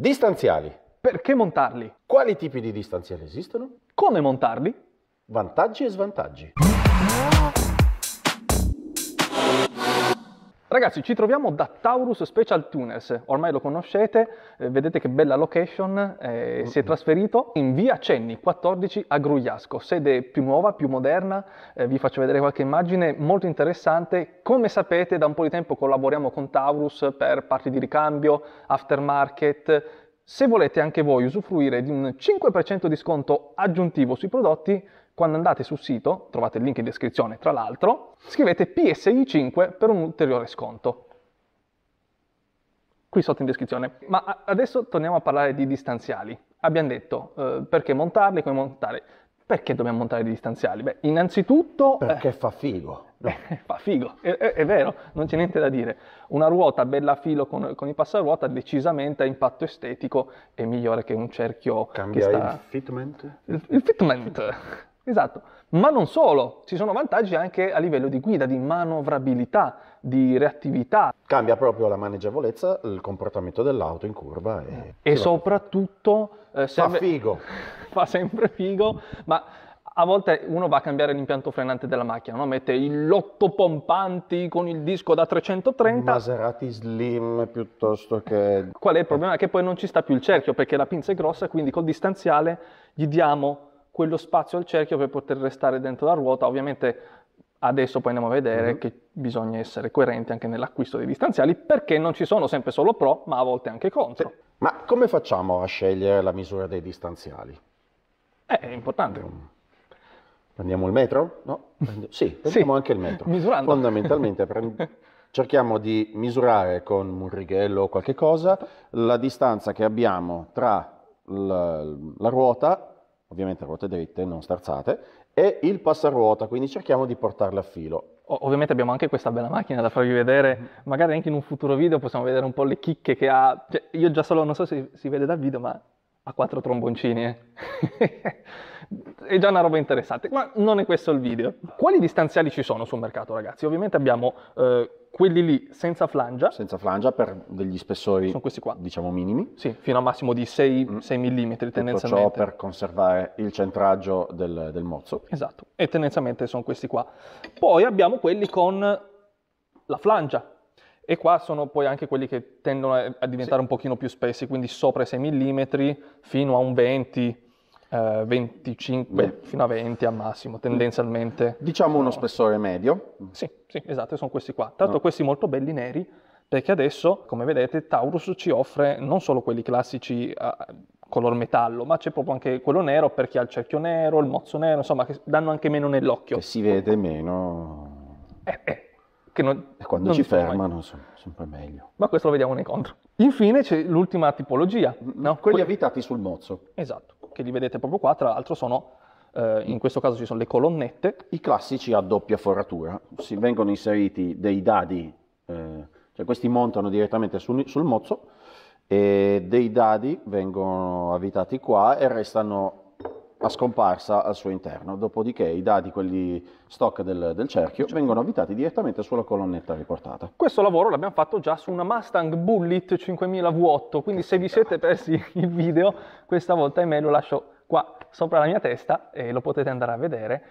Distanziali. Perché montarli? Quali tipi di distanziali esistono? Come montarli? Vantaggi e svantaggi. Ragazzi, ci troviamo da Taurus Special Tuners, ormai lo conoscete, eh, vedete che bella location, eh, si è mm. trasferito in via Cenni 14 a Grugliasco, sede più nuova, più moderna, eh, vi faccio vedere qualche immagine molto interessante. Come sapete da un po' di tempo collaboriamo con Taurus per parti di ricambio, aftermarket, se volete anche voi usufruire di un 5% di sconto aggiuntivo sui prodotti, quando andate sul sito, trovate il link in descrizione tra l'altro, scrivete PSI5 per un ulteriore sconto. Qui sotto in descrizione. Ma adesso torniamo a parlare di distanziali. Abbiamo detto eh, perché montarli, come montare. Perché dobbiamo montare i distanziali? Beh, innanzitutto... Eh, perché eh, fa figo. No. fa figo, è, è, è, vero, non c'è niente da dire. Una ruota bella a filo con, con i passaruota decisamente a impatto estetico è migliore che un cerchio Cambia che sta... il fitment? Il, il fitment! Esatto, ma non solo, ci sono vantaggi anche a livello di guida, di manovrabilità, di reattività. Cambia proprio la maneggevolezza, il comportamento dell'auto in curva. E, e soprattutto... Eh, serve... Fa figo! fa sempre figo, ma a volte uno va a cambiare l'impianto frenante della macchina, no? mette il lotto pompanti con il disco da 330. Maserati slim piuttosto che... Qual è il problema? Che poi non ci sta più il cerchio perché la pinza è grossa, quindi col distanziale gli diamo quello spazio al cerchio per poter restare dentro la ruota. Ovviamente adesso poi andiamo a vedere uh-huh. che bisogna essere coerenti anche nell'acquisto dei distanziali perché non ci sono sempre solo pro, ma a volte anche contro. Ma come facciamo a scegliere la misura dei distanziali? Eh, è importante. Mm. Prendiamo il metro? No? Sì, prendiamo sì. anche il metro. Misurando. Fondamentalmente prend... cerchiamo di misurare con un righello o qualche cosa la distanza che abbiamo tra la, la ruota ovviamente ruote dritte, non sterzate, e il passaruota, quindi cerchiamo di portarle a filo. Ovviamente abbiamo anche questa bella macchina da farvi vedere, magari anche in un futuro video possiamo vedere un po' le chicche che ha, cioè, io già solo non so se si vede dal video, ma ha quattro tromboncini, eh. è già una roba interessante, ma non è questo il video. Quali distanziali ci sono sul mercato ragazzi? Ovviamente abbiamo eh, quelli lì senza flangia. Senza flangia per degli spessori sono questi qua. diciamo minimi. Sì, fino a massimo di 6, mm. 6 mm tendenzialmente. Tutto ciò per conservare il centraggio del, del mozzo. Esatto, e tendenzialmente sono questi qua. Poi abbiamo quelli con la flangia, e qua sono poi anche quelli che tendono a diventare sì. un pochino più spessi, quindi sopra i 6 mm fino a un 20, mm eh, 25 Beh. fino a 20 al massimo, tendenzialmente. Diciamo uno spessore medio. Sì, sì, esatto, sono questi qua. Tra l'altro no. questi molto belli neri, perché adesso, come vedete, Taurus ci offre non solo quelli classici eh, color metallo, ma c'è proprio anche quello nero per chi ha il cerchio nero, il mozzo nero, insomma, che danno anche meno nell'occhio. Che si vede meno... Eh, eh. Non, e quando ci fermano sono sempre meglio. Ma questo lo vediamo nei contro. Infine c'è l'ultima tipologia. Mm, mm, no? Quelli que- avvitati sul mozzo. Esatto che li vedete proprio qua, tra l'altro sono, eh, in questo caso ci sono le colonnette. I classici a doppia foratura, si vengono inseriti dei dadi, eh, cioè questi montano direttamente sul, sul mozzo, e dei dadi vengono avvitati qua e restano a scomparsa al suo interno, dopodiché i dadi, quelli stock del, del cerchio, certo. vengono avvitati direttamente sulla colonnetta riportata. Questo lavoro l'abbiamo fatto già su una Mustang Bullet 5000 V8, quindi che se vi siete persi il video, questa volta me lo lascio qua sopra la mia testa e lo potete andare a vedere.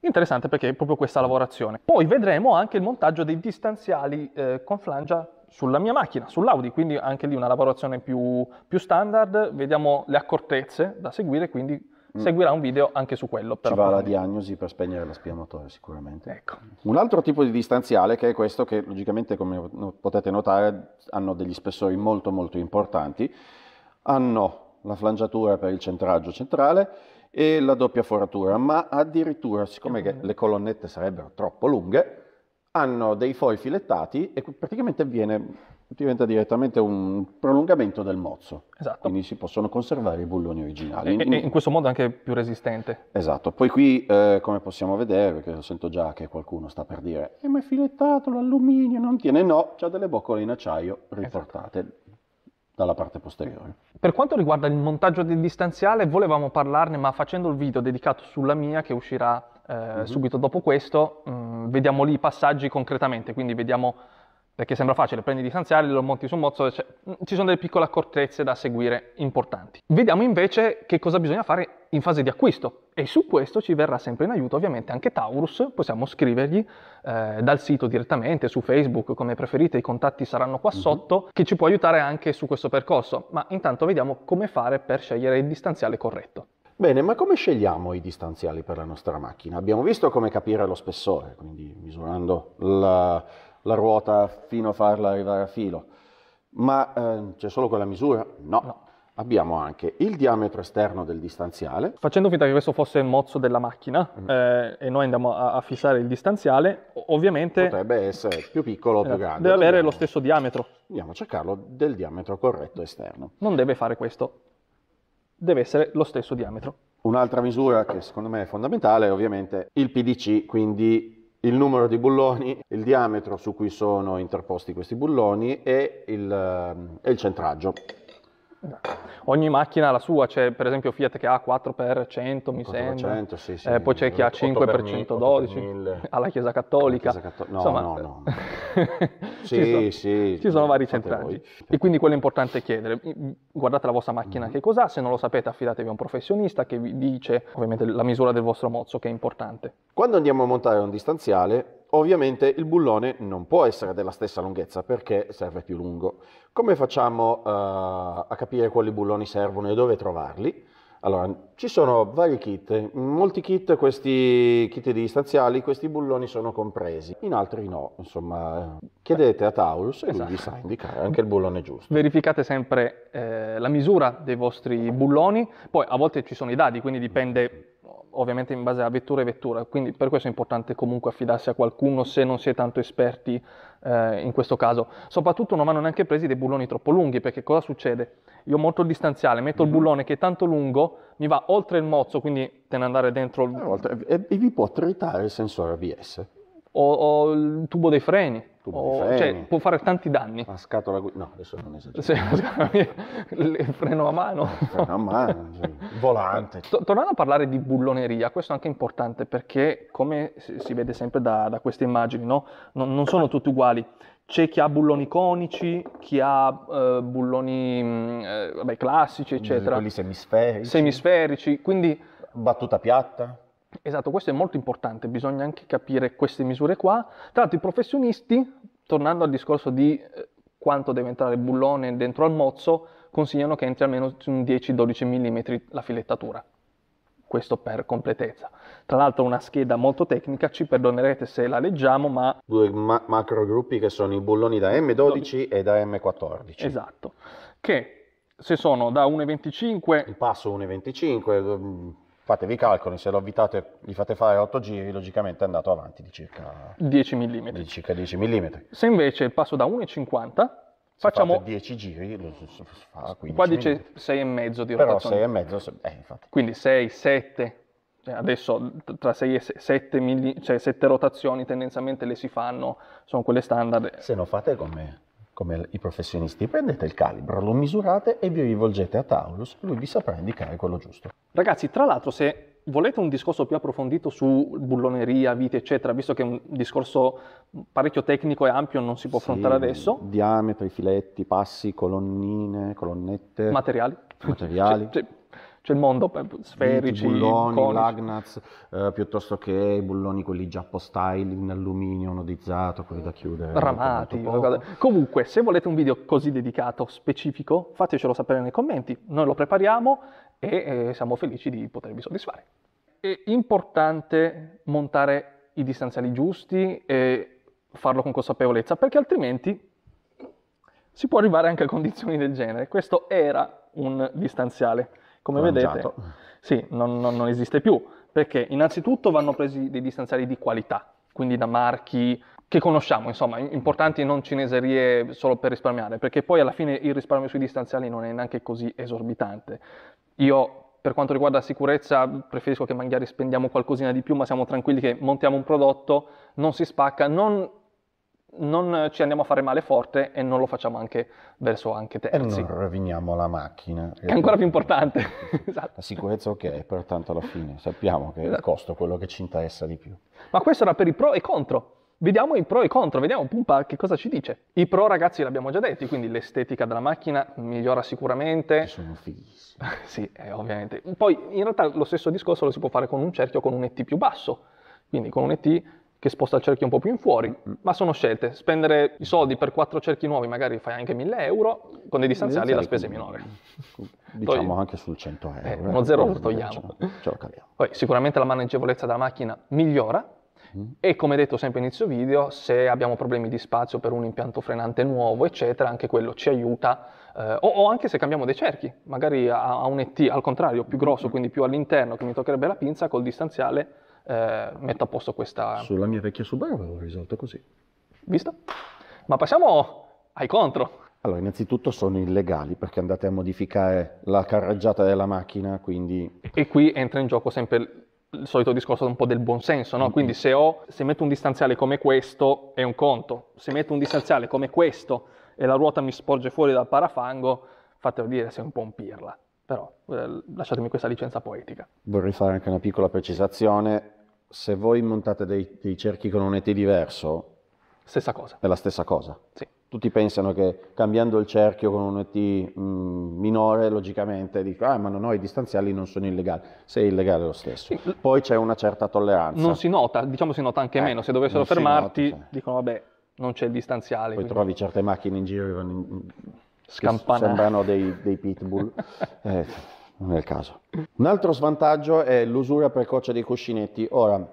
Interessante perché è proprio questa lavorazione. Poi vedremo anche il montaggio dei distanziali eh, con flangia sulla mia macchina, sull'Audi, quindi anche lì una lavorazione più, più standard, vediamo le accortezze da seguire, quindi Mm. Seguirà un video anche su quello. Però. Ci va la diagnosi per spegnere la spia motore sicuramente. Ecco. Un altro tipo di distanziale che è questo che logicamente come potete notare hanno degli spessori molto molto importanti. Hanno la flangiatura per il centraggio centrale e la doppia foratura, ma addirittura siccome le colonnette sarebbero troppo lunghe hanno dei foi filettati e praticamente viene diventa direttamente un prolungamento del mozzo. Esatto. Quindi si possono conservare i bulloni originali. E, in, in questo modo anche più resistente. Esatto. Poi qui, eh, come possiamo vedere, perché sento già che qualcuno sta per dire eh, ma è filettato l'alluminio, non tiene. No, c'ha delle boccole in acciaio esatto. riportate. Esatto dalla parte posteriore. Per quanto riguarda il montaggio del distanziale, volevamo parlarne, ma facendo il video dedicato sulla mia, che uscirà eh, mm-hmm. subito dopo questo, mh, mm, vediamo lì i passaggi concretamente, quindi vediamo perché sembra facile, prendi i distanziali, lo monti su un mozzo, cioè, mm, ci sono delle piccole accortezze da seguire importanti. Vediamo invece che cosa bisogna fare in fase di acquisto e su questo ci verrà sempre in aiuto ovviamente anche Taurus, possiamo scrivergli eh, dal sito direttamente, su Facebook come preferite, i contatti saranno qua mm-hmm. sotto, che ci può aiutare anche su questo percorso, ma intanto vediamo come fare per scegliere il distanziale corretto. Bene, ma come scegliamo i distanziali per la nostra macchina? Abbiamo visto come capire lo spessore, quindi misurando la la ruota fino a farla arrivare a filo. Ma eh, c'è solo quella misura? No. no. Abbiamo anche il diametro esterno del distanziale. Facendo finta che questo fosse il mozzo della macchina mm. eh, e noi andiamo a, a, fissare il distanziale, ovviamente... Potrebbe essere più piccolo o più esatto. grande. Deve avere Andiamo. lo stesso diametro. Andiamo a cercarlo del diametro corretto esterno. Non deve fare questo. Deve essere lo stesso diametro. Un'altra misura che secondo me è fondamentale è ovviamente il PDC, quindi il numero di bulloni, il diametro su cui sono interposti questi bulloni e il, ehm, e il centraggio ogni macchina ha la sua, c'è per esempio Fiat che ha 4x100 mi 400, sembra, sì, sì, eh, poi c'è eh, chi ha 5x112, alla Chiesa Cattolica, alla Chiesa Catto- no, insomma no, no, ci, sono, sì, ci sono vari centraggi e quindi quello è importante chiedere, mm, mm, guardate la vostra macchina mm-hmm. che cos'ha, se non lo sapete affidatevi a un professionista che vi dice ovviamente la misura del vostro mozzo che è importante. Quando andiamo a montare un distanziale Ovviamente il bullone non può essere della stessa lunghezza perché serve più lungo. Come facciamo uh, a capire quali bulloni servono e dove trovarli? Allora, ci sono vari kit, in molti kit, questi kit di istanziali, questi bulloni sono compresi, in altri no, insomma, chiedete a Taurus e esatto. lui vi sa indicare anche il bullone giusto. Verificate sempre eh, la misura dei vostri bulloni, poi a volte ci sono i dadi, quindi dipende ovviamente in base a vettura e vettura, quindi per questo è importante comunque affidarsi a qualcuno se non si è tanto esperti eh, in questo caso. Soprattutto non vanno neanche presi dei bulloni troppo lunghi, perché cosa succede? Io molto il distanziale, metto il mm-hmm. bullone che è tanto lungo, mi va oltre il mozzo, quindi te ne andare dentro... Il... E, e vi può tritare il sensore ABS o, o il tubo dei freni. Tubo o, dei freni. Cioè, può fare tanti danni. La scatola guida. No, adesso non esagero. il freno a mano. Il freno a mano, il volante. T- tornando a parlare di bulloneria, questo è anche importante perché, come si vede sempre da, da queste immagini, no? non, non sono tutti uguali c'è chi ha bulloni conici, chi ha eh, bulloni mm, eh, vabbè, classici, eccetera. Quelli semisferici. Semisferici, quindi... Battuta piatta. Esatto, questo è molto importante, bisogna anche capire queste misure qua. Tra l'altro i professionisti, tornando al discorso di eh, quanto deve entrare il bullone dentro al mozzo, consigliano che entri almeno 10-12 mm la filettatura. Questo per completezza. Tra l'altro una scheda molto tecnica, ci perdonerete se la leggiamo, ma... Due ma- macro gruppi che sono i bulloni da M12 12. e da M14. Esatto, che se sono da 1,25... Il passo 1,25 fatevi i calcoli, se lo avvitate, gli fate fare 8 giri, logicamente è andato avanti di circa 10 mm. Di circa 10 mm. Se invece passo da 1,50, facciamo 10 giri, lo fa 15 Qua dice 6,5 di Però rotazione. Però 6,5, eh, infatti. Quindi 6, 7, cioè adesso tra 6 e 7, cioè 7 rotazioni tendenzialmente le si fanno, sono quelle standard. Se non fate con me come i professionisti. Prendete il calibro, lo misurate e vi rivolgete a Taurus, lui vi saprà indicare quello giusto. Ragazzi, tra l'altro se volete un discorso più approfondito su bulloneria, vite, eccetera, visto che è un discorso parecchio tecnico e ampio, non si può sì, affrontare adesso. Diametri, filetti, passi, colonnine, colonnette. Materiali. Materiali. cioè, cioè, c'è il mondo sferici, bulloni, conici. lagnaz, eh, piuttosto che i bulloni quelli già postile in alluminio anodizzato, quelli da chiudere. Ramati. Comunque, se volete un video così dedicato, specifico, fatecelo sapere nei commenti, noi lo prepariamo e eh, siamo felici di potervi soddisfare. È importante montare i distanziali giusti e farlo con consapevolezza, perché altrimenti si può arrivare anche a condizioni del genere. Questo era un distanziale come lanciato. vedete sì, non, non, non esiste più, perché innanzitutto vanno presi dei distanziali di qualità, quindi da marchi che conosciamo, insomma, importanti non cineserie solo per risparmiare, perché poi alla fine il risparmio sui distanziali non è neanche così esorbitante. Io per quanto riguarda la sicurezza preferisco che magari spendiamo qualcosina di più, ma siamo tranquilli che montiamo un prodotto, non si spacca, non non ci andiamo a fare male forte e non lo facciamo anche verso anche terzi. E non roviniamo la macchina. Che è ancora più importante. esatto. La sicurezza ok, però tanto alla fine sappiamo che esatto. il costo è quello che ci interessa di più. Ma questo era per i pro e contro. Vediamo i pro e i contro, vediamo Pumpa che cosa ci dice. I pro ragazzi l'abbiamo già detto, quindi l'estetica della macchina migliora sicuramente. Sono fighissimi. sì, eh, ovviamente. Poi in realtà lo stesso discorso lo si può fare con un cerchio con un ET più basso. Quindi con un ET che sposta il cerchio un po' più in fuori, mm. ma sono scelte. Spendere i soldi per quattro cerchi nuovi magari fai anche 1000 euro, con dei distanziali la spesa è minore. Diciamo Togli... anche sul 100 euro. Eh, eh, uno zero lo togliamo. Diciamo, ce lo caviamo. Poi sicuramente la maneggevolezza della macchina migliora, mm. e come detto sempre inizio video, se abbiamo problemi di spazio per un impianto frenante nuovo, eccetera, anche quello ci aiuta. Eh, o, o, anche se cambiamo dei cerchi, magari a, a, un ET al contrario, più grosso, mm. quindi più all'interno, che mi toccherebbe la pinza, col distanziale eh, metto a posto questa... Sulla mia vecchia Subaru avevo risolto così. Visto? Ma passiamo ai contro. Allora, innanzitutto sono illegali perché andate a modificare la carreggiata della macchina, quindi... E qui entra in gioco sempre il solito discorso un po' del buonsenso, no? Quindi se, ho, se metto un distanziale come questo è un conto, se metto un distanziale come questo e la ruota mi sporge fuori dal parafango, fatelo dire, sei un po' un pirla. Però eh, lasciatemi questa licenza poetica. Vorrei fare anche una piccola precisazione, se voi montate dei, dei cerchi con un ET diverso... Stessa cosa. È la stessa cosa. Sì. Tutti pensano che cambiando il cerchio con un ET mh, mm, minore, logicamente, dico, ah ma no, no, i distanziali non sono illegali. Se è illegale lo stesso. Sì. Poi c'è una certa tolleranza. Non si nota, diciamo si nota anche eh, meno. Se dovessero fermarti, nota, dicono, vabbè, non c'è il distanziale. Poi quindi... trovi certe macchine in giro che vanno in... Scampanate. Sembrano dei, dei pitbull. eh nel caso. Un altro svantaggio è l'usura precoce dei cuscinetti. Ora,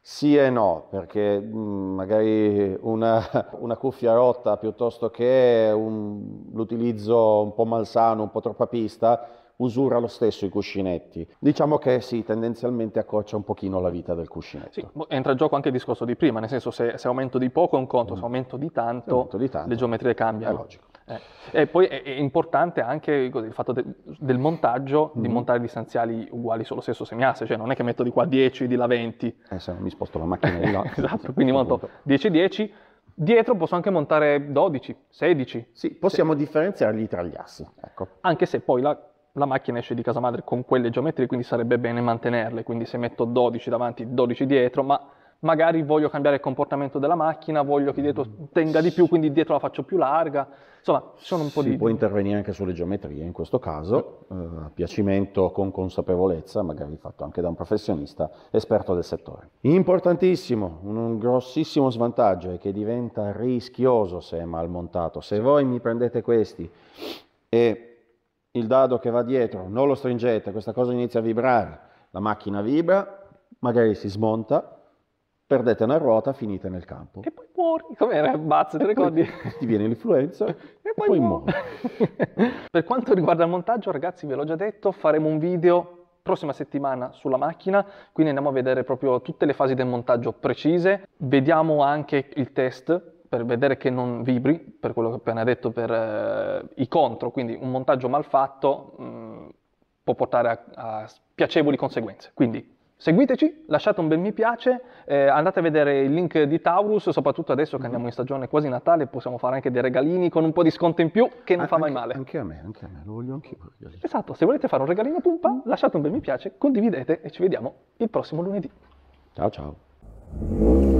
sì e no, perché mm, magari una, una cuffia rotta piuttosto che un, l'utilizzo un po' malsano, un po' troppa pista, usura lo stesso i cuscinetti. Diciamo che sì, tendenzialmente accorcia un pochino la vita del cuscinetto. Sì, entra in gioco anche il discorso di prima, nel senso se, se aumento di poco è un conto, se mm. aumento di tanto, aumento di tanto. le geometrie cambiano. È logico. Eh. E poi è, è, importante anche così, il fatto de, del montaggio, mm-hmm. di mhm. montare distanziali uguali sullo stesso semiasse, cioè non è che metto di qua 10, di là 20. Eh, se no mi sposto la macchina di là. esatto, quindi monto 10-10, Dietro posso anche montare 12, 16. Sì, possiamo sì. differenziarli tra gli assi. Ecco. Anche se poi la, la, macchina esce di casa madre con quelle geometrie, quindi sarebbe bene mantenerle. Quindi se metto 12 davanti, 12 dietro, ma magari voglio cambiare il comportamento della macchina, voglio che dietro tenga di più, quindi dietro la faccio più larga. Insomma, sono un po' si di... Si può intervenire anche sulle geometrie in questo caso, eh, a piacimento con consapevolezza, magari fatto anche da un professionista esperto del settore. Importantissimo, un grossissimo svantaggio è che diventa rischioso se è mal montato. Se voi mi prendete questi e il dado che va dietro non lo stringete, questa cosa inizia a vibrare, la macchina vibra, magari si smonta, perdete una ruota, finite nel campo. E poi muori, com'era? Bazza, ti ricordi? Ti viene l'influenza e, e poi, poi muori. per quanto riguarda il montaggio, ragazzi, ve l'ho già detto, faremo un video prossima settimana sulla macchina, quindi andiamo a vedere proprio tutte le fasi del montaggio precise, vediamo anche il test per vedere che non vibri, per quello che ho appena detto, per eh, i contro, quindi un montaggio mal fatto mh, mm, può portare a, a piacevoli conseguenze. Quindi Seguiteci, lasciate un bel mi piace, eh, andate a vedere il link di Taurus, soprattutto adesso che andiamo in stagione quasi Natale, possiamo fare anche dei regalini con un po' di sconto in più che non ah, fa mai male. Anche a me, anche a me, lo voglio anche io. Esatto, se volete fare un regalino a Pumpa, lasciate un bel mi piace, condividete e ci vediamo il prossimo lunedì. Ciao ciao.